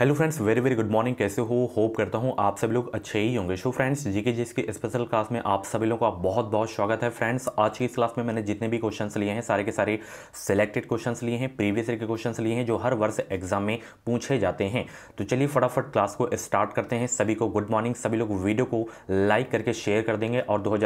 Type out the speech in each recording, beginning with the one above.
hello friends very very good morning कैसे हो hope करता हूँ आप सभी लोग अच्छे ही होंगे शो फ्रेंड्स जीके जी की स्पेशल क्लास में आप सभी लोगों का बहुत बहुत स्वागत है फ्रेंड्स आज की इस क्लास में मैंने जितने भी क्वेश्चंस लिए हैं सारे के सारे सिलेक्टेड क्वेश्चंस लिए हैं प्रीवियस ईयर के क्वेश्चन लिए हैं जो हर वर्ष एग्जाम में पूछे जाते हैं तो चलिए फटाफट क्लास को स्टार्ट करते हैं सभी को गुड मॉर्निंग सभी लोग वीडियो को लाइक करके शेयर कर देंगे और दो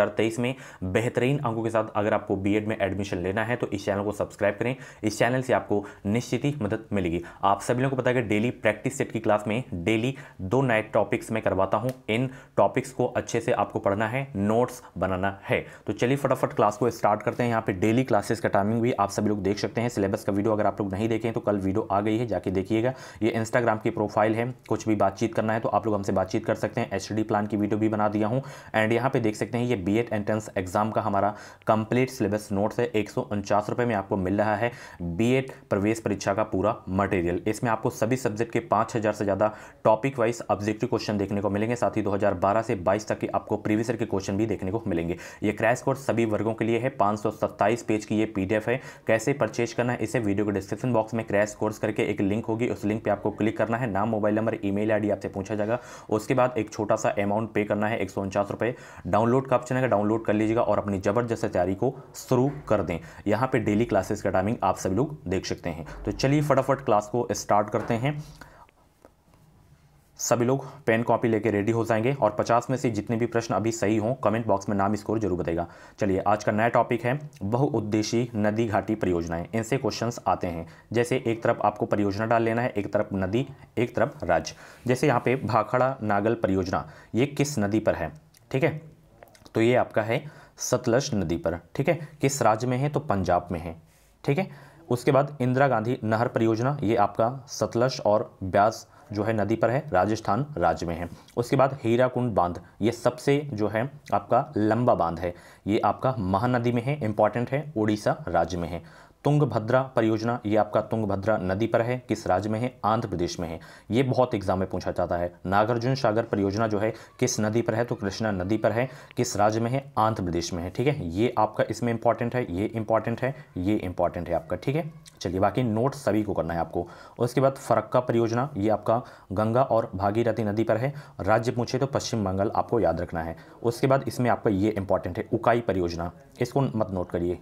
में बेहतरीन अंकों के साथ अगर आपको बी में एडमिशन लेना है तो इस चैनल को सब्सक्राइब करें इस चैनल से आपको निश्चित ही मदद मिलेगी आप सभी लोगों को पता है डेली प्रैक्टिस सेट की क्लास में डेली दो नए टॉपिक्स मैं करवाता हूँ इन टॉपिक्स को अच्छे से आपको पढ़ना है नोट्स बनाना है तो चलिए फटाफट क्लास को स्टार्ट करते हैं यहाँ पे डेली क्लासेस का टाइमिंग भी आप सभी लोग देख सकते हैं सिलेबस का वीडियो अगर आप लोग नहीं देखें तो कल वीडियो आ गई है जाके देखिएगा ये इंस्टाग्राम की प्रोफाइल है कुछ भी बातचीत करना है तो आप लोग हमसे बातचीत कर सकते हैं एच प्लान की वीडियो भी बना दिया हूँ एंड यहाँ पे देख सकते हैं ये बी एड एंट्रेंस एग्जाम का हमारा कंप्लीट सिलेबस नोट्स है एक में आपको मिल रहा है बी प्रवेश परीक्षा का पूरा मटेरियल इसमें आपको सभी सब्जेक्ट के पाँच पाँच हज़ार से ज़्यादा टॉपिक वाइज ऑब्जेक्टिव क्वेश्चन देखने को मिलेंगे साथ ही 2012 से 22 तक के आपको प्रीवियस के क्वेश्चन भी देखने को मिलेंगे ये क्रैश कोर्स सभी वर्गों के लिए है पाँच पेज की ये पी है कैसे परचेज करना है इसे वीडियो के डिस्क्रिप्शन बॉक्स में क्रैश कोर्स करके एक लिंक होगी उस लिंक पर आपको क्लिक करना है नाम मोबाइल नंबर ई मेल आपसे पूछा जाएगा उसके बाद एक छोटा सा अमाउंट पे करना है एक डाउनलोड का ऑप्शन है डाउनलोड कर लीजिएगा और अपनी ज़बरदस्त तैयारी को शुरू कर दें यहाँ पर डेली क्लासेस का टाइमिंग आप सभी लोग देख सकते हैं तो चलिए फटाफट क्लास को स्टार्ट करते हैं सभी लोग पेन कॉपी लेके रेडी हो जाएंगे और 50 में से जितने भी प्रश्न अभी सही हों कमेंट बॉक्स में नाम स्कोर जरूर बताएगा चलिए आज का नया टॉपिक है बहुउद्देशीय नदी घाटी परियोजनाएं इनसे क्वेश्चंस आते हैं जैसे एक तरफ आपको परियोजना डाल लेना है एक तरफ नदी एक तरफ राज्य जैसे यहाँ पे भाखड़ा नागल परियोजना ये किस नदी पर है ठीक है तो ये आपका है सतलज नदी पर ठीक है किस राज्य में है तो पंजाब में है ठीक है उसके बाद इंदिरा गांधी नहर परियोजना ये आपका सतलज और ब्यास जो है नदी पर है राजस्थान राज्य में है उसके बाद हीराकुंड बांध ये सबसे जो है आपका लंबा बांध है ये आपका महानदी में है इंपॉर्टेंट है उड़ीसा राज्य में है तुंगभद्रा परियोजना ये आपका तुंगभद्रा नदी पर है किस राज्य में है आंध्र प्रदेश में है ये बहुत एग्जाम में पूछा जाता है नागार्जुन सागर परियोजना जो है किस नदी पर है तो कृष्णा नदी पर है किस राज्य में है आंध्र प्रदेश में है ठीक है ये आपका इसमें इंपॉर्टेंट है ये इंपॉर्टेंट है ये इंपॉर्टेंट है आपका ठीक है चलिए बाकी नोट सभी को करना है आपको उसके बाद फरक्का परियोजना ये आपका गंगा और भागीरथी नदी पर है राज्य पूछे तो पश्चिम बंगाल आपको याद रखना है उसके बाद इसमें आपका ये इंपॉर्टेंट है उकाई परियोजना इसको मत नोट करिए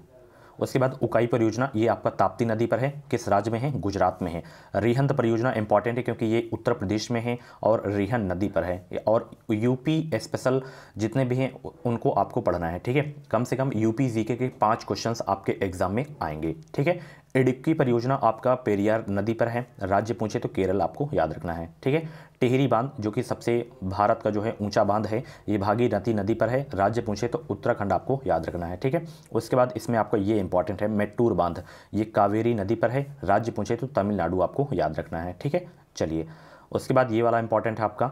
उसके बाद उकाई परियोजना ये आपका ताप्ती नदी पर है किस राज्य में है गुजरात में है रिहंद परियोजना इंपॉर्टेंट है क्योंकि ये उत्तर प्रदेश में है और रिहन नदी पर है और यूपी स्पेशल जितने भी हैं उनको आपको पढ़ना है ठीक है कम से कम यूपी जीके के पाँच क्वेश्चन आपके एग्जाम में आएंगे ठीक है इडुक्की परियोजना आपका पेरियार नदी पर है राज्य पूछे तो केरल आपको याद रखना है ठीक है टिहरी बांध जो कि सबसे भारत का जो है ऊंचा बांध है ये भागीरथी नदी पर है राज्य पूछे तो उत्तराखंड आपको याद रखना है ठीक है उसके बाद इसमें आपका ये इंपॉर्टेंट है मेट्टूर बांध ये कावेरी नदी पर है राज्य पूछे तो तमिलनाडु आपको याद रखना है ठीक है चलिए उसके बाद ये वाला इंपॉर्टेंट है आपका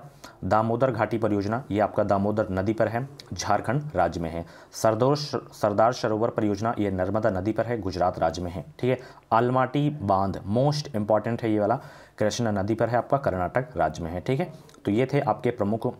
दामोदर घाटी परियोजना ये आपका दामोदर नदी पर है झारखंड राज्य में है सरदोर सरदार सरोवर परियोजना ये नर्मदा नदी पर है गुजरात राज्य में है ठीक है अलमाटी बांध मोस्ट इंपॉर्टेंट है ये वाला कृष्णा नदी पर है आपका कर्नाटक राज्य में है ठीक है तो ये थे आपके प्रमुख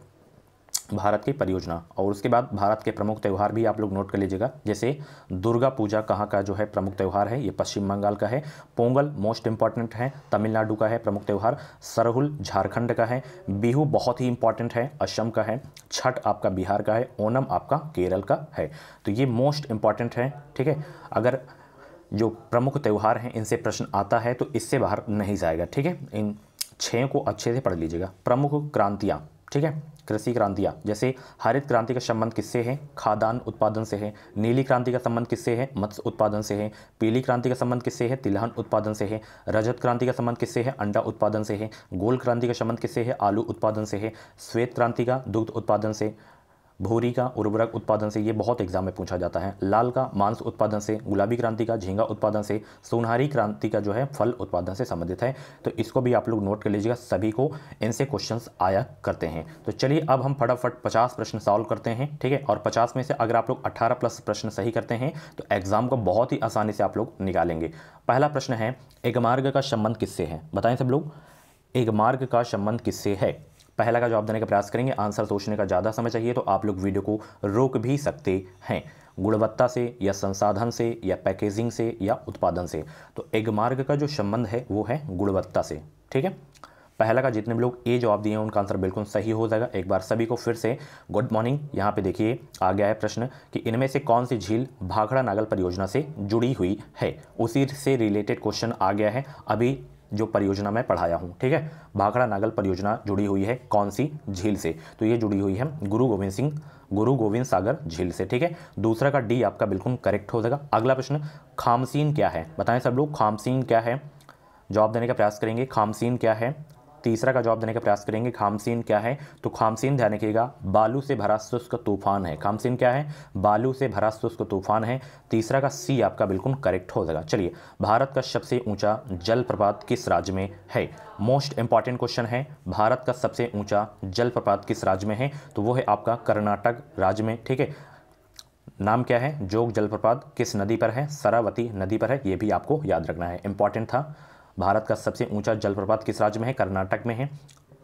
भारत की परियोजना और उसके बाद भारत के प्रमुख त्यौहार भी आप लोग नोट कर लीजिएगा जैसे दुर्गा पूजा कहाँ का जो है प्रमुख त्यौहार है ये पश्चिम बंगाल का है पोंगल मोस्ट इंपॉर्टेंट है तमिलनाडु का है प्रमुख त्यौहार सरहुल झारखंड का है बिहू बहुत ही इंपॉर्टेंट है असम का है छठ आपका बिहार का है ओनम आपका केरल का है तो ये मोस्ट इंपॉर्टेंट है ठीक है अगर जो प्रमुख त्यौहार हैं इनसे प्रश्न आता है तो इससे बाहर नहीं जाएगा ठीक है इन छः को अच्छे से पढ़ लीजिएगा प्रमुख क्रांतियाँ ठीक है कृषि क्रांतियाँ जैसे हरित क्रांति का संबंध किससे है खादान उत्पादन से है नीली क्रांति का संबंध किससे है मत्स्य उत्पादन से है पीली क्रांति का संबंध किससे है तिलहन उत्पादन से है रजत क्रांति का संबंध किससे है अंडा उत्पादन से है गोल क्रांति का संबंध किससे है आलू उत्पादन से है श्वेत क्रांति का दुग्ध उत्पादन से भूरी का उर्वरक उत्पादन से ये बहुत एग्जाम में पूछा जाता है लाल का मांस उत्पादन से गुलाबी क्रांति का झींगा उत्पादन से सोनहारी क्रांति का जो है फल उत्पादन से संबंधित है तो इसको भी आप लोग नोट कर लीजिएगा सभी को इनसे क्वेश्चन आया करते हैं तो चलिए अब हम फटाफट पचास प्रश्न सॉल्व करते हैं ठीक है और पचास में से अगर आप लोग अट्ठारह प्लस प्रश्न सही करते हैं तो एग्जाम को बहुत ही आसानी से आप लोग निकालेंगे पहला प्रश्न है एक मार्ग का संबंध किससे है बताएं सब लोग एक मार्ग का संबंध किससे है पहला का जवाब देने का प्रयास करेंगे आंसर सोचने का ज़्यादा समय चाहिए तो आप लोग वीडियो को रोक भी सकते हैं गुणवत्ता से या संसाधन से या पैकेजिंग से या उत्पादन से तो मार्ग का जो संबंध है वो है गुणवत्ता से ठीक है पहला का जितने भी लोग ए जवाब दिए हैं उनका आंसर बिल्कुल सही हो जाएगा एक बार सभी को फिर से गुड मॉर्निंग यहाँ पे देखिए आ गया है प्रश्न कि इनमें से कौन सी झील भाखड़ा नागल परियोजना से जुड़ी हुई है उसी से रिलेटेड क्वेश्चन आ गया है अभी जो परियोजना मैं पढ़ाया हूँ ठीक है भाखड़ा नागल परियोजना जुड़ी हुई है कौन सी झील से तो ये जुड़ी हुई है गुरु गोविंद सिंह गुरु गोविंद सागर झील से ठीक है दूसरा का डी आपका बिल्कुल करेक्ट हो जाएगा अगला प्रश्न खामसीन क्या है बताएं सब लोग खामसीन क्या है जवाब देने का प्रयास करेंगे खामसीन क्या है तीसरा का जवाब देने का प्रयास करेंगे खामसीन क्या है तो खामसीन ध्यान रखिएगा बालू से भरा शुष्क तूफान है खामसीन क्या है बालू से भरा शुष्क तूफान है तीसरा का सी आपका बिल्कुल करेक्ट हो जाएगा चलिए भारत का सबसे ऊंचा जलप्रपात किस राज्य में है मोस्ट इंपॉर्टेंट क्वेश्चन है भारत का सबसे ऊंचा जलप्रपात किस राज्य में है तो वो है आपका कर्नाटक राज्य में ठीक है नाम क्या है जोग जलप्रपात किस नदी पर है सरावती नदी पर है ये भी आपको याद रखना है इंपॉर्टेंट था भारत का सबसे ऊंचा जलप्रपात किस राज्य में है कर्नाटक में है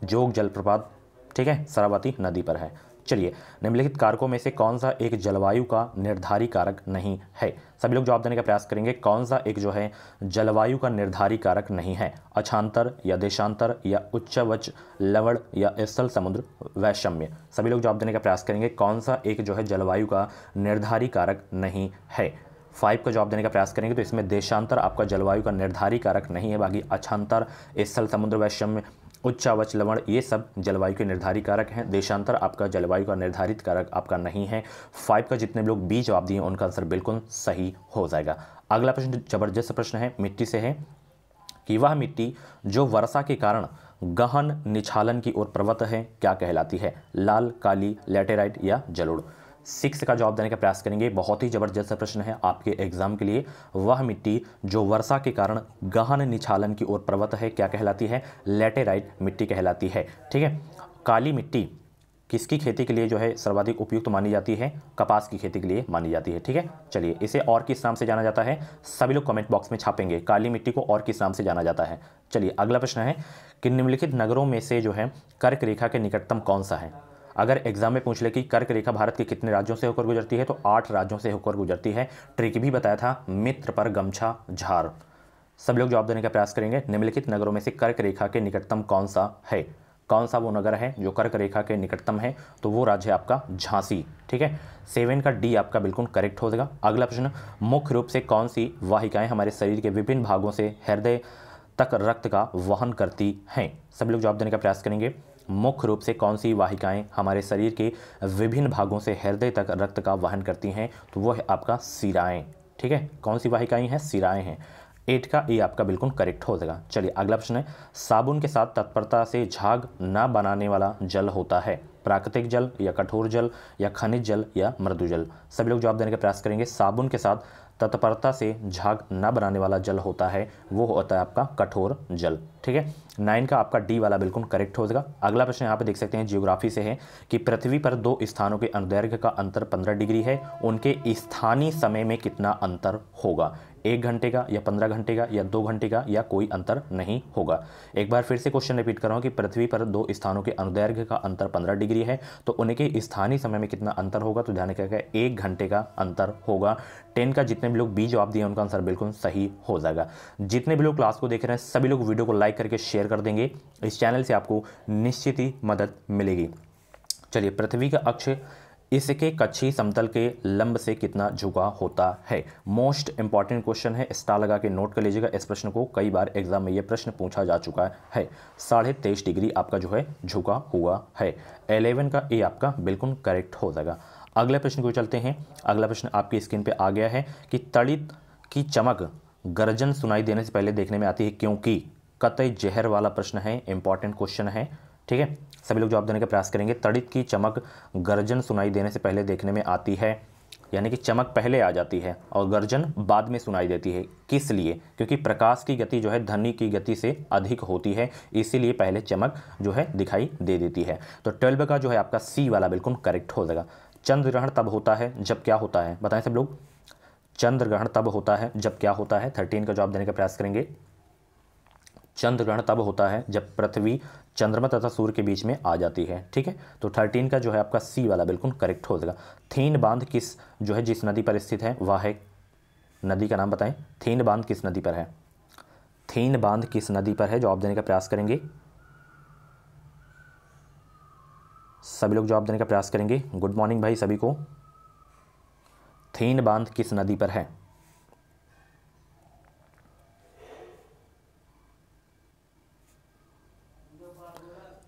जोग जलप्रपात ठीक है सरावती नदी पर है चलिए निम्नलिखित कारकों में से कौन सा एक जलवायु का निर्धारी कारक नहीं है सभी लोग जवाब देने का प्रयास करेंगे कौन सा एक जो है जलवायु का निर्धारी कारक नहीं है अछांतर या देशांतर या उच्चवच लवण या स्थल समुद्र वैषम्य सभी लोग जवाब देने का प्रयास करेंगे कौन सा एक जो है जलवायु का निर्धारी कारक नहीं है फाइव का जवाब देने का प्रयास करेंगे तो इसमें देशांतर आपका जलवायु का निर्धारित कारक नहीं है बाकी अछांतर स्थल समुद्र वैश्यम उच्चावच लवण ये सब जलवायु के निर्धारित कारक हैं देशांतर आपका जलवायु का निर्धारित कारक आपका नहीं है फाइव का जितने लोग बी जवाब दिए उनका आंसर बिल्कुल सही हो जाएगा अगला प्रश्न जबरदस्त प्रश्न है मिट्टी से है कि वह मिट्टी जो वर्षा के कारण गहन निछालन की ओर प्रवत है क्या कहलाती है लाल काली लेटेराइट या जलोड़ सिक्स का जवाब देने का प्रयास करेंगे बहुत ही ज़बरदस्त प्रश्न है आपके एग्जाम के लिए वह मिट्टी जो वर्षा के कारण गहन निछालन की ओर पर्वत है क्या कहलाती है लेटेराइट मिट्टी कहलाती है ठीक है काली मिट्टी किसकी खेती के लिए जो है सर्वाधिक उपयुक्त मानी जाती है कपास की खेती के लिए मानी जाती है ठीक है चलिए इसे और किस नाम से जाना जाता है सभी लोग कमेंट बॉक्स में छापेंगे काली मिट्टी को और किस नाम से जाना जाता है चलिए अगला प्रश्न है कि निम्नलिखित नगरों में से जो है कर्क रेखा के निकटतम कौन सा है अगर एग्जाम में पूछ ले कि कर्क रेखा भारत के कितने राज्यों से होकर गुजरती है तो आठ राज्यों से होकर गुजरती है ट्रिक भी बताया था मित्र पर गमछा झार सब लोग जवाब देने का प्रयास करेंगे निम्नलिखित नगरों में से कर्क रेखा के निकटतम कौन सा है कौन सा वो नगर है जो कर्क रेखा के निकटतम है तो वो राज्य है आपका झांसी ठीक है सेवन का डी आपका बिल्कुल करेक्ट हो जाएगा अगला प्रश्न मुख्य रूप से कौन सी वाहिकाएं हमारे शरीर के विभिन्न भागों से हृदय तक रक्त का वहन करती हैं सब लोग जवाब देने का प्रयास करेंगे मुख्य रूप से कौन सी वाहिकाएं हमारे शरीर के विभिन्न भागों से हृदय तक रक्त का वहन करती हैं तो वो है आपका सिराएँ ठीक है कौन सी वाहिकाएं हैं सिराएँ हैं एट का ए आपका बिल्कुल करेक्ट हो जाएगा चलिए अगला प्रश्न है साबुन के साथ तत्परता से झाग न बनाने वाला जल होता है प्राकृतिक जल या कठोर जल या खनिज जल या मृदु जल सभी लोग जवाब देने का प्रयास करेंगे साबुन के साथ तत्परता से झाग न बनाने वाला जल होता है वो होता है आपका कठोर जल ठीक है नाइन का आपका डी वाला बिल्कुल करेक्ट हो जाएगा अगला प्रश्न यहाँ पे देख सकते हैं जियोग्राफी से है कि पृथ्वी पर दो स्थानों के अनुदैर्घ्य का अंतर पंद्रह डिग्री है उनके स्थानीय समय में कितना अंतर होगा एक घंटे का या पंद्रह घंटे का या दो घंटे का या कोई अंतर नहीं होगा एक बार फिर से क्वेश्चन रिपीट कर रहा हूँ कि पृथ्वी पर दो स्थानों के अनुदैर्घ्य का अंतर पंद्रह डिग्री है तो उनके स्थानीय समय में कितना अंतर होगा तो ध्यान रखिएगा एक घंटे का अंतर होगा टेन का जितने भी लोग बी जवाब दिए उनका आंसर बिल्कुल सही हो जाएगा जितने भी लोग क्लास को देख रहे हैं सभी लोग वीडियो को लाइक करके शेयर कर देंगे इस चैनल से आपको निश्चित ही मदद मिलेगी चलिए पृथ्वी का अक्ष इसके कच्छी समतल के लंब से कितना झुका होता है मोस्ट इंपॉर्टेंट क्वेश्चन है स्टार लगा के नोट कर लीजिएगा इस प्रश्न को कई बार एग्जाम में यह प्रश्न पूछा जा चुका है साढ़े तेईस डिग्री आपका जो है झुका हुआ है एलेवन का ए आपका बिल्कुल करेक्ट हो जाएगा अगले प्रश्न को चलते हैं अगला प्रश्न आपकी स्क्रीन पर आ गया है कि तड़ित की चमक गर्जन सुनाई देने से पहले देखने में आती है क्योंकि कतई जहर वाला प्रश्न है इंपॉर्टेंट क्वेश्चन है ठीक है सभी लोग जवाब देने का प्रयास करेंगे तड़ित की चमक गर्जन सुनाई देने से पहले देखने में आती है यानी कि चमक पहले आ जाती है और गर्जन बाद में सुनाई देती है किस लिए क्योंकि प्रकाश की गति जो है ध्वनि की गति से अधिक होती है इसीलिए पहले चमक जो है दिखाई दे देती है तो ट्वेल्व का जो है आपका सी वाला बिल्कुल करेक्ट हो जाएगा चंद्र ग्रहण तब होता है जब क्या होता है बताएं सब लोग चंद्र ग्रहण तब होता है जब क्या होता है थर्टीन का जवाब देने का प्रयास करेंगे चंद्र ग्रहण तब होता है जब पृथ्वी चंद्रमा तथा सूर्य के बीच में आ जाती है ठीक है तो थर्टीन का जो है आपका सी वाला बिल्कुल करेक्ट हो जाएगा थीन बांध किस जो है जिस नदी पर स्थित है वह है नदी का नाम बताएं थीन बांध किस नदी पर है थीन बांध किस नदी पर है जवाब देने का प्रयास करेंगे सभी लोग जवाब देने का प्रयास करेंगे गुड मॉर्निंग भाई सभी को थीन बांध किस नदी पर है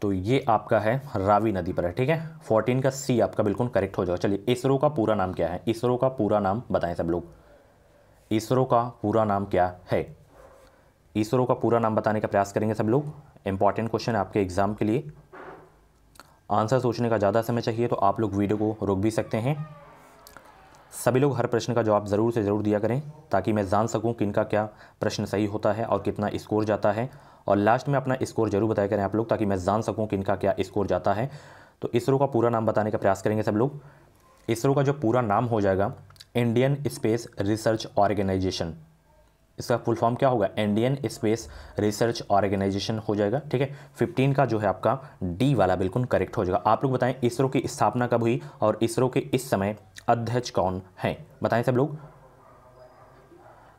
तो ये आपका है रावी नदी पर है ठीक है फोर्टीन का सी आपका बिल्कुल करेक्ट हो जाएगा चलिए इसरो का पूरा नाम क्या है इसरो का पूरा नाम बताएं सब लोग इसरो का पूरा नाम क्या है इसरो का पूरा नाम बताने का प्रयास करेंगे सब लोग इंपॉर्टेंट क्वेश्चन है आपके एग्ज़ाम के लिए आंसर सोचने का ज़्यादा समय चाहिए तो आप लोग वीडियो को रोक भी सकते हैं सभी लोग हर प्रश्न का जवाब ज़रूर से ज़रूर दिया करें ताकि मैं जान सकूं इनका क्या प्रश्न सही होता है और कितना स्कोर जाता है और लास्ट में अपना स्कोर जरूर बताया करें आप लोग ताकि मैं जान सकूँ कि इनका क्या स्कोर जाता है तो इसरो का पूरा नाम बताने का प्रयास करेंगे सब लोग इसरो का जो पूरा नाम हो जाएगा इंडियन स्पेस रिसर्च ऑर्गेनाइजेशन इसका फुल फॉर्म क्या होगा इंडियन स्पेस रिसर्च ऑर्गेनाइजेशन हो जाएगा ठीक है 15 का जो है आपका डी वाला बिल्कुल करेक्ट हो जाएगा आप लोग बताएं इसरो की स्थापना कब हुई और इसरो के इस समय अध्यक्ष कौन हैं बताएं सब लोग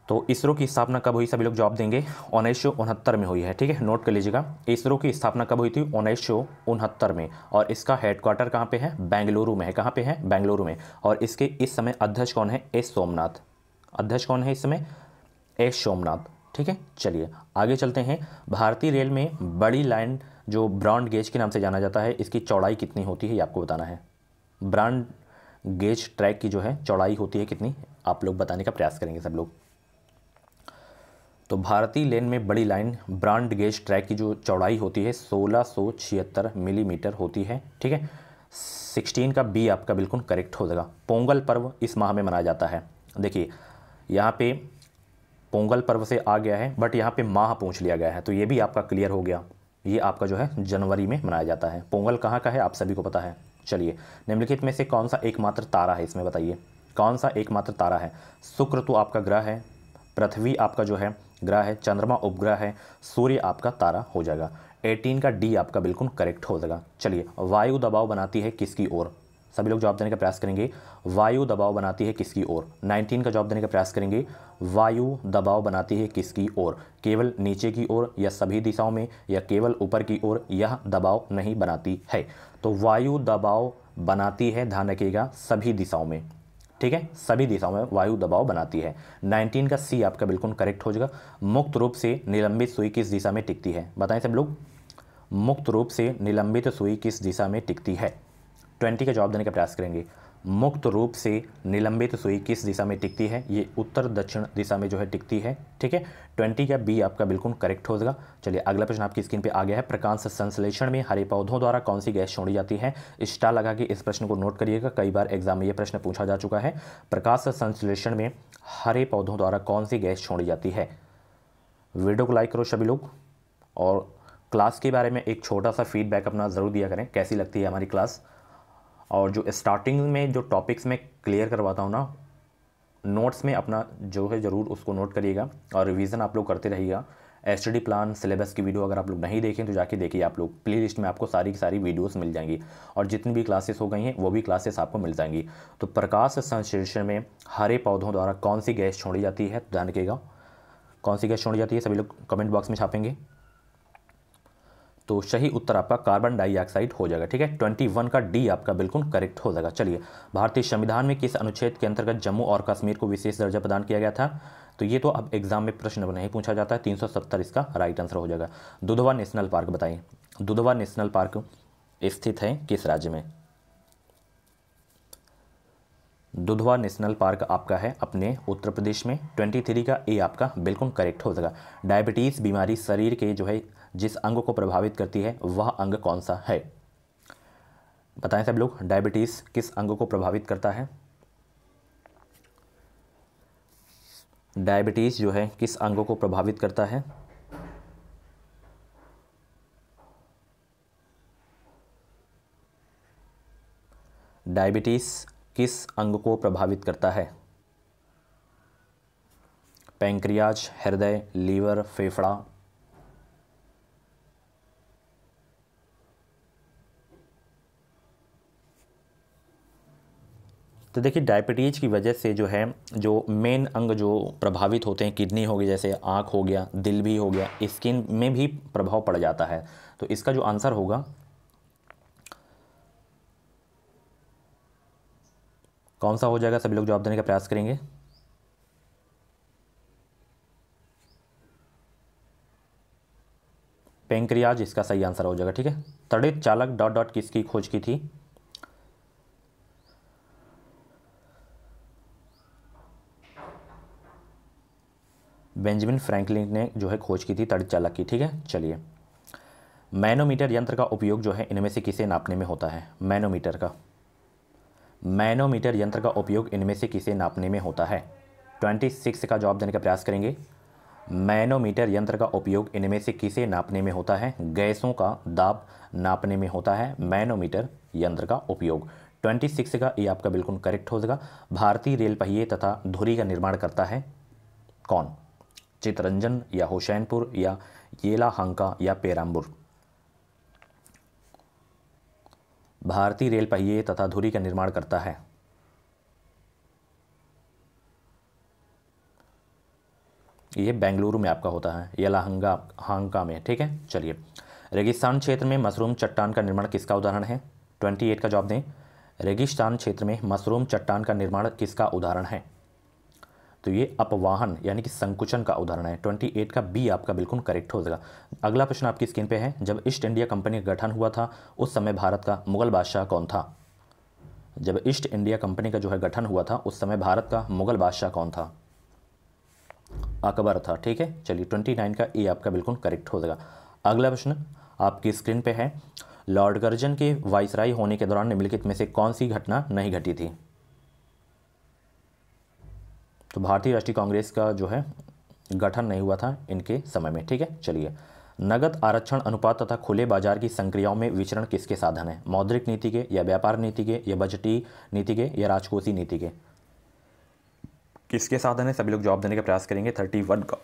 तो इसरो की स्थापना कब हुई सभी लोग जॉब देंगे उन्नीस में हुई है ठीक है नोट कर लीजिएगा इसरो की स्थापना कब हुई थी उन्नीस में और इसका हेडक्वार्टर कहाँ पे है बेंगलुरु में है कहाँ पे है बेंगलुरु में और इसके इस समय अध्यक्ष कौन है एस सोमनाथ अध्यक्ष कौन है इस समय एस सोमनाथ ठीक है चलिए आगे चलते हैं भारतीय रेल में बड़ी लाइन जो ब्रांड गेज के नाम से जाना जाता है इसकी चौड़ाई कितनी होती है ये आपको बताना है ब्रांड गेज ट्रैक की जो है चौड़ाई होती है कितनी आप लोग बताने का प्रयास करेंगे सब लोग तो भारतीय लेन में बड़ी लाइन ब्रांड गेज ट्रैक की जो चौड़ाई होती है सोलह मिलीमीटर होती है ठीक है 16 का बी आपका बिल्कुल करेक्ट हो जाएगा पोंगल पर्व इस माह में मनाया जाता है देखिए यहाँ पे पोंगल पर्व से आ गया है बट यहाँ पे माह पूछ लिया गया है तो ये भी आपका क्लियर हो गया ये आपका जो है जनवरी में मनाया जाता है पोंगल कहाँ का है आप सभी को पता है चलिए निम्नलिखित में से कौन सा एकमात्र तारा है इसमें बताइए कौन सा एकमात्र तारा है शुक्र तो आपका ग्रह है पृथ्वी आपका जो है ग्रह है चंद्रमा उपग्रह है सूर्य आपका तारा हो जाएगा 18 का डी आपका बिल्कुल करेक्ट हो जाएगा चलिए वायु दबाव बनाती है किसकी ओर सभी लोग जवाब देने का प्रयास करेंगे वायु दबाव बनाती है किसकी ओर 19 का जवाब देने का प्रयास करेंगे वायु दबाव बनाती है किसकी ओर केवल नीचे की ओर या सभी दिशाओं में या केवल ऊपर की ओर यह दबाव नहीं बनाती है तो वायु दबाव बनाती है ध्यान रखिएगा सभी दिशाओं में ठीक है सभी दिशाओं में वायु दबाव बनाती है 19 का सी आपका बिल्कुल करेक्ट हो जाएगा मुक्त रूप से निलंबित सुई किस दिशा में टिकती है बताएं सब लोग मुक्त रूप से निलंबित सुई किस दिशा में टिकती है ट्वेंटी का जवाब देने का प्रयास करेंगे मुक्त रूप से निलंबित सुई किस दिशा में टिकती है ये उत्तर दक्षिण दिशा में जो है टिकती है ठीक है ट्वेंटी या बी आपका बिल्कुल करेक्ट हो जाएगा चलिए अगला प्रश्न आपकी स्क्रीन पे आ गया है प्रकाश संश्लेषण में हरे पौधों द्वारा कौन सी गैस छोड़ी जाती है स्टार लगा के इस प्रश्न को नोट करिएगा कई बार एग्जाम में यह प्रश्न पूछा जा चुका है प्रकाश संश्लेषण में हरे पौधों द्वारा कौन सी गैस छोड़ी जाती है वीडियो को लाइक करो सभी लोग और क्लास के बारे में एक छोटा सा फीडबैक अपना ज़रूर दिया करें कैसी लगती है हमारी क्लास और जो स्टार्टिंग में जो टॉपिक्स में क्लियर करवाता हूँ ना नोट्स में अपना जो है ज़रूर उसको नोट करिएगा और रिवीजन आप लोग करते रहिएगा एस प्लान सिलेबस की वीडियो अगर आप लोग नहीं देखें तो जाके देखिए आप लोग प्ले लिस्ट में आपको सारी की सारी वीडियोस मिल जाएंगी और जितनी भी क्लासेस हो गई हैं वो भी क्लासेस आपको मिल जाएंगी तो प्रकाश संश्लेषण में हरे पौधों द्वारा कौन सी गैस छोड़ी जाती है ध्यान रखिएगा कौन सी गैस छोड़ी जाती है सभी लोग कमेंट बॉक्स में छापेंगे तो सही उत्तर आपका कार्बन डाइऑक्साइड हो जाएगा ठीक है ट्वेंटी वन का डी आपका बिल्कुल करेक्ट हो जाएगा चलिए भारतीय संविधान में किस अनुच्छेद के अंतर्गत जम्मू और कश्मीर को विशेष दर्जा प्रदान किया गया था तो ये तो अब एग्जाम में प्रश्न नहीं पूछा जाता है सत्तर इसका राइट आंसर हो जाएगा दुधवा नेशनल पार्क बताइए दुधवा नेशनल पार्क स्थित है किस राज्य में दुधवा नेशनल पार्क आपका है अपने उत्तर प्रदेश में ट्वेंटी थ्री का ए आपका बिल्कुल करेक्ट हो जाएगा डायबिटीज़ बीमारी शरीर के जो है जिस अंग को प्रभावित करती है वह अंग कौन सा है बताएं सब लोग डायबिटीज़ किस अंग को प्रभावित करता है डायबिटीज़ जो है किस अंग को प्रभावित करता है डायबिटीज़ किस अंग को प्रभावित करता है पैंक्रियाज हृदय लीवर फेफड़ा तो देखिए डायबिटीज़ की वजह से जो है जो मेन अंग जो प्रभावित होते हैं किडनी हो गई जैसे आँख हो गया दिल भी हो गया स्किन में भी प्रभाव पड़ जाता है तो इसका जो आंसर होगा कौन सा हो जाएगा सभी लोग जवाब देने का प्रयास करेंगे पेंक्रियाज इसका सही आंसर हो जाएगा ठीक है तड़ित चालक डॉट डॉट किसकी खोज की थी बेंजामिन फ्रैंकलिन ने जो है खोज की थी तड़ित चालक की ठीक है चलिए मैनोमीटर यंत्र का उपयोग जो है इनमें से किसे नापने में होता है मैनोमीटर का मैनोमीटर यंत्र का उपयोग इनमें से किसे नापने में होता है ट्वेंटी सिक्स का जवाब देने का प्रयास करेंगे मैनोमीटर यंत्र का उपयोग इनमें से किसे नापने में होता है गैसों का दाब नापने में होता है मैनोमीटर यंत्र का उपयोग 26 का ये आपका बिल्कुल करेक्ट हो जाएगा भारतीय रेल पहिए तथा धुरी का निर्माण करता है कौन चितरंजन या हुसैनपुर या हंका या पेराम्बुर भारतीय रेल पहिए तथा धुरी का निर्माण करता है ये बेंगलुरु में आपका होता है लहंगा हांगका में ठीक है चलिए रेगिस्तान क्षेत्र में मशरूम चट्टान का निर्माण किसका उदाहरण है ट्वेंटी एट का जवाब दें रेगिस्तान क्षेत्र में मशरूम चट्टान का निर्माण किसका उदाहरण है तो ये अपवाहन यानी कि संकुचन का उदाहरण है 28 का बी आपका बिल्कुल करेक्ट हो जाएगा अगला प्रश्न आपकी स्क्रीन पे है जब ईस्ट इंडिया कंपनी का गठन हुआ था उस समय भारत का मुगल बादशाह कौन था जब ईस्ट इंडिया कंपनी का जो है गठन हुआ था उस समय भारत का मुगल बादशाह कौन था अकबर था ठीक है चलिए नाइन का ए आपका बिल्कुल करेक्ट हो जाएगा अगला प्रश्न आपकी स्क्रीन पे है लॉर्ड गर्जन के वाइसराय होने के दौरान निम्नलिखित में से कौन सी घटना नहीं घटी थी तो भारतीय राष्ट्रीय कांग्रेस का जो है गठन नहीं हुआ था इनके समय में ठीक है चलिए नगद आरक्षण अनुपात तथा खुले बाजार की संक्रियाओं में विचरण किसके साधन है मौद्रिक नीति के या व्यापार नीति के या बजटी नीति के या राजकोषीय नीति के किसके साधन है सभी लोग जवाब देने का प्रयास करेंगे थर्टी वन का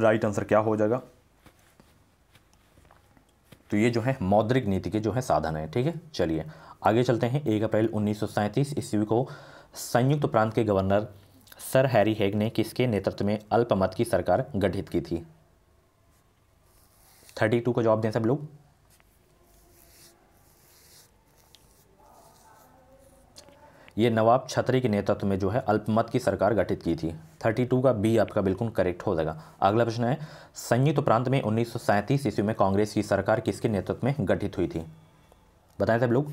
राइट आंसर क्या हो जाएगा तो ये जो है मौद्रिक नीति के जो है साधन है ठीक है चलिए आगे चलते हैं एक अप्रैल उन्नीस ईस्वी को संयुक्त प्रांत के गवर्नर सर हैरी हेग ने किसके नेतृत्व में अल्पमत की सरकार गठित की थी थर्टी टू को जवाब दें सब लोग ये नवाब छतरी के नेतृत्व में जो है अल्पमत की सरकार गठित की थी 32 का बी आपका बिल्कुल करेक्ट हो जाएगा अगला प्रश्न है संयुक्त तो प्रांत में उन्नीस ईस्वी में कांग्रेस की सरकार किसके नेतृत्व में गठित हुई थी बताएं सब लोग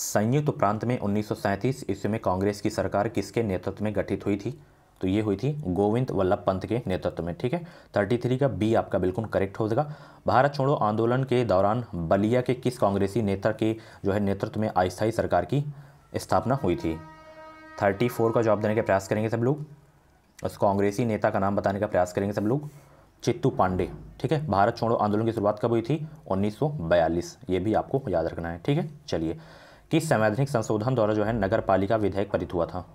संयुक्त प्रांत में उन्नीस ईस्वी में कांग्रेस की सरकार किसके नेतृत्व में गठित हुई थी तो ये हुई थी गोविंद वल्लभ पंत के नेतृत्व में ठीक है थर्टी थ्री का बी आपका बिल्कुल करेक्ट हो जाएगा भारत छोड़ो आंदोलन के दौरान बलिया के किस कांग्रेसी नेता के जो है नेतृत्व में अस्थायी सरकार की स्थापना हुई थी थर्टी फोर का जवाब देने का प्रयास करेंगे सब लोग उस कांग्रेसी नेता का नाम बताने का प्रयास करेंगे सब लोग चित्तू पांडे ठीक है भारत छोड़ो आंदोलन की शुरुआत कब हुई थी उन्नीस ये भी आपको याद रखना है ठीक है चलिए किस संवैधानिक संशोधन द्वारा जो है नगर पालिका विधेयक पारित हुआ था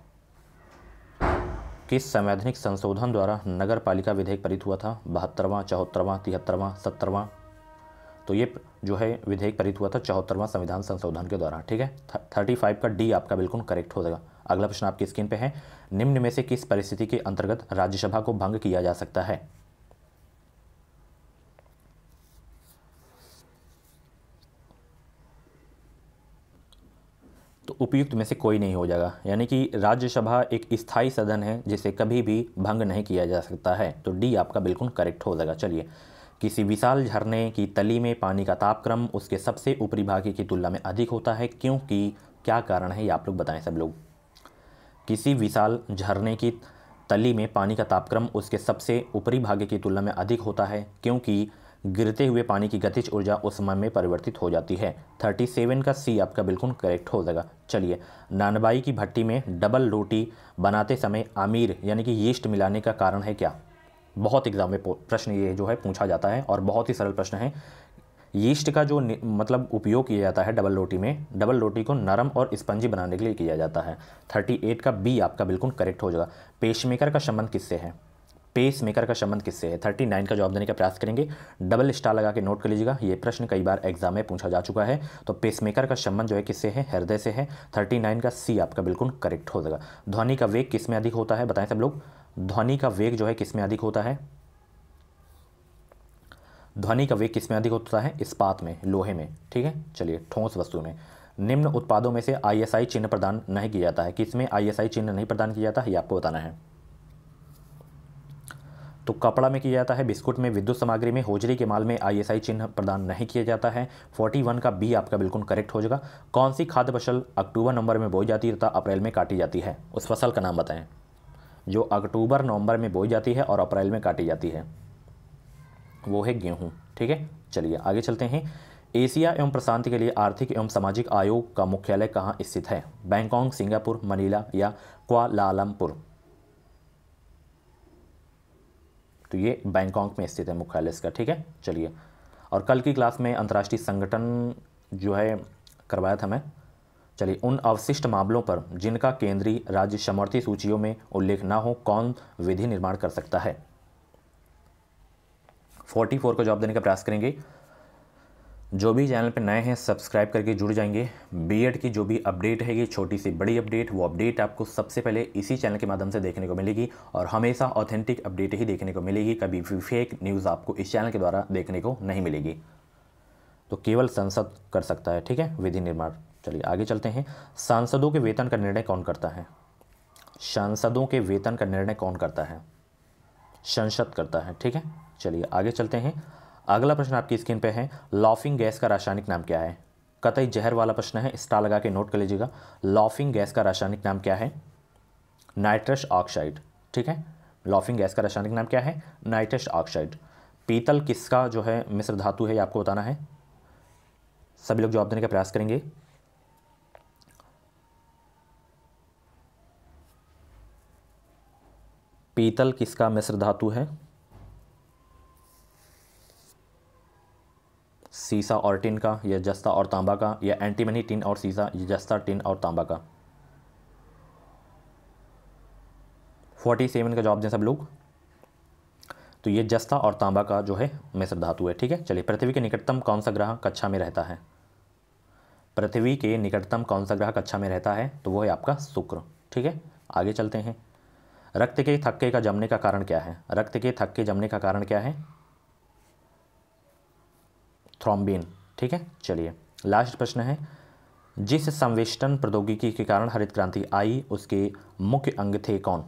किस संवैधानिक संशोधन द्वारा नगर पालिका विधेयक पारित हुआ था बहत्तरवां चौहत्तरवां तिहत्तरवां सत्तरवां तो ये जो है विधेयक पारित हुआ था चौहत्तरवां संविधान संशोधन के द्वारा ठीक है थर्टी फाइव का डी आपका बिल्कुल करेक्ट हो जाएगा अगला प्रश्न आपकी स्क्रीन पे है निम्न में से किस परिस्थिति के अंतर्गत राज्यसभा को भंग किया जा सकता है तो उपयुक्त में से कोई नहीं हो जाएगा यानी कि राज्यसभा एक स्थायी सदन है जिसे कभी भी भंग नहीं किया जा सकता है तो डी आपका बिल्कुल करेक्ट हो जाएगा चलिए किसी विशाल झरने की तली में पानी का तापक्रम उसके सबसे ऊपरी भाग की तुलना में अधिक होता है क्योंकि क्या कारण है ये आप लोग बताएं सब लोग किसी विशाल झरने की तली में पानी का तापक्रम उसके सबसे ऊपरी भाग की तुलना में अधिक होता है क्योंकि गिरते हुए पानी की गतिज ऊर्जा उस समय में परिवर्तित हो जाती है थर्टी सेवन का सी आपका बिल्कुल करेक्ट हो जाएगा चलिए नानबाई की भट्टी में डबल रोटी बनाते समय आमिर यानी कि यीस्ट मिलाने का कारण है क्या बहुत एग्जाम में प्रश्न ये जो है पूछा जाता है और बहुत ही सरल प्रश्न है यीस्ट का जो मतलब उपयोग किया जाता है डबल रोटी में डबल रोटी को नरम और स्पंजी बनाने के लिए किया जाता है एट का बी आपका बिल्कुल करेक्ट हो जाएगा पेशमेकर का संबंध किससे है पेस मेकर का संबंध किससे है थर्टी नाइन का जवाब देने का प्रयास करेंगे डबल स्टार लगा के नोट कर लीजिएगा ये प्रश्न कई बार एग्जाम में पूछा जा चुका है तो पेसमेकर का संबंध जो है किससे है हृदय से है थर्टी नाइन का सी आपका बिल्कुल करेक्ट हो जाएगा ध्वनि का वेग किस में अधिक होता है बताएं सब लोग ध्वनि का वेग जो है किस में अधिक होता है ध्वनि का वेग किस में अधिक होता है इस्पात में लोहे में ठीक है चलिए ठोस वस्तु में निम्न उत्पादों में से आईएसआई चिन्ह प्रदान नहीं किया जाता है किसमें आईएसआई चिन्ह नहीं प्रदान किया जाता है ये आपको बताना है तो कपड़ा में किया जाता है बिस्कुट में विद्युत सामग्री में होजरी के माल में आईएसआई चिन्ह प्रदान नहीं किया जाता है 41 का बी आपका बिल्कुल करेक्ट हो जाएगा कौन सी खाद्य फसल अक्टूबर नवंबर में बोई जाती है तथा अप्रैल में काटी जाती है उस फसल का नाम बताएं जो अक्टूबर नवंबर में बोई जाती है और अप्रैल में काटी जाती है वो है गेहूँ ठीक है चलिए आगे चलते हैं एशिया एवं प्रशांत के लिए आर्थिक एवं सामाजिक आयोग का मुख्यालय कहाँ स्थित है बैंकॉक सिंगापुर मनीला या क्वालालमपुर तो ये बैंकॉक में स्थित है मुख्यालय इसका ठीक है चलिए और कल की क्लास में अंतर्राष्ट्रीय संगठन जो है करवाया था मैं चलिए उन अवशिष्ट मामलों पर जिनका केंद्रीय राज्य समर्थी सूचियों में उल्लेख ना हो कौन विधि निर्माण कर सकता है 44 को जवाब देने का प्रयास करेंगे जो भी चैनल पर नए हैं सब्सक्राइब करके जुड़ जाएंगे बीएड की जो भी अपडेट है ये छोटी सी बड़ी अपडेट वो अपडेट आपको सबसे पहले इसी चैनल के माध्यम से देखने को मिलेगी और हमेशा ऑथेंटिक अपडेट ही देखने को मिलेगी कभी भी फेक न्यूज़ आपको इस चैनल के द्वारा देखने को नहीं मिलेगी तो केवल संसद कर सकता है ठीक है विधि निर्माण चलिए आगे चलते हैं सांसदों के वेतन का निर्णय कौन करता है सांसदों के वेतन का निर्णय कौन करता है संसद करता है ठीक है चलिए आगे चलते हैं अगला प्रश्न आपकी स्क्रीन पे है लॉफिंग गैस का रासायनिक नाम क्या है कतई जहर वाला प्रश्न है स्टार लगा के नोट कर लीजिएगा लॉफिंग गैस का रासायनिक नाम क्या है नाइट्रस ऑक्साइड ठीक है लॉफिंग गैस का रासायनिक नाम क्या है नाइट्रस ऑक्साइड पीतल किसका जो है मिश्र धातु है ये आपको बताना है सभी लोग जवाब देने का प्रयास करेंगे पीतल किसका मिश्र धातु है सीसा और टिन का या जस्ता और तांबा का या एंटीमनी टिन और सीसा या जस्ता टिन और तांबा का फोर्टी सेवन का जवाब दें सब लोग तो ये जस्ता और तांबा का जो है मिश्र धातु है ठीक है चलिए पृथ्वी के निकटतम कौन सा ग्रह कक्षा में रहता है पृथ्वी के निकटतम कौन सा ग्रह कक्षा में रहता है तो वो है आपका शुक्र ठीक है आगे चलते हैं रक्त के थक्के का जमने का कारण क्या है रक्त के थक्के जमने का कारण क्या है थ्रोम्बिन ठीक है चलिए लास्ट प्रश्न है जिस संवेष्टन प्रौद्योगिकी के कारण हरित क्रांति आई उसके मुख्य अंग थे कौन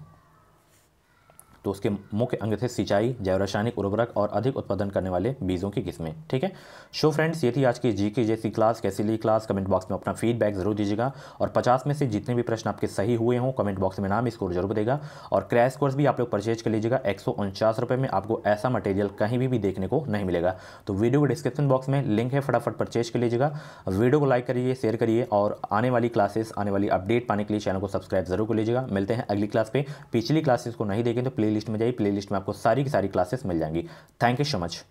तो उसके मुख्य अंग थे सिंचाई जैव रासायनिक उर्वरक और अधिक उत्पादन करने वाले बीजों की किस्में ठीक है शो फ्रेंड्स ये थी आज की जी की जैसी क्लास कैसी ली क्लास कमेंट बॉक्स में अपना फीडबैक जरूर दीजिएगा और पचास में से जितने भी प्रश्न आपके सही हुए हों कमेंट बॉक्स में नाम स्कोर जरूर देगा और क्रैश कोर्स भी आप लोग परचेज कर लीजिएगा एक में आपको ऐसा मटेरियल कहीं भी, देखने को नहीं मिलेगा तो वीडियो को डिस्क्रिप्शन बॉक्स में लिंक है फटाफट परचेज कर लीजिएगा वीडियो को लाइक करिए शेयर करिए और आने वाली क्लासेस आने वाली अपडेट पाने के लिए चैनल को सब्सक्राइब जरूर कर लीजिएगा मिलते हैं अगली क्लास पर पिछली क्लासेस को नहीं देखें तो प्ले प्लेलिस्ट में जाइए प्लेलिस्ट में आपको सारी की सारी क्लासेस मिल जाएंगी थैंक यू सो मच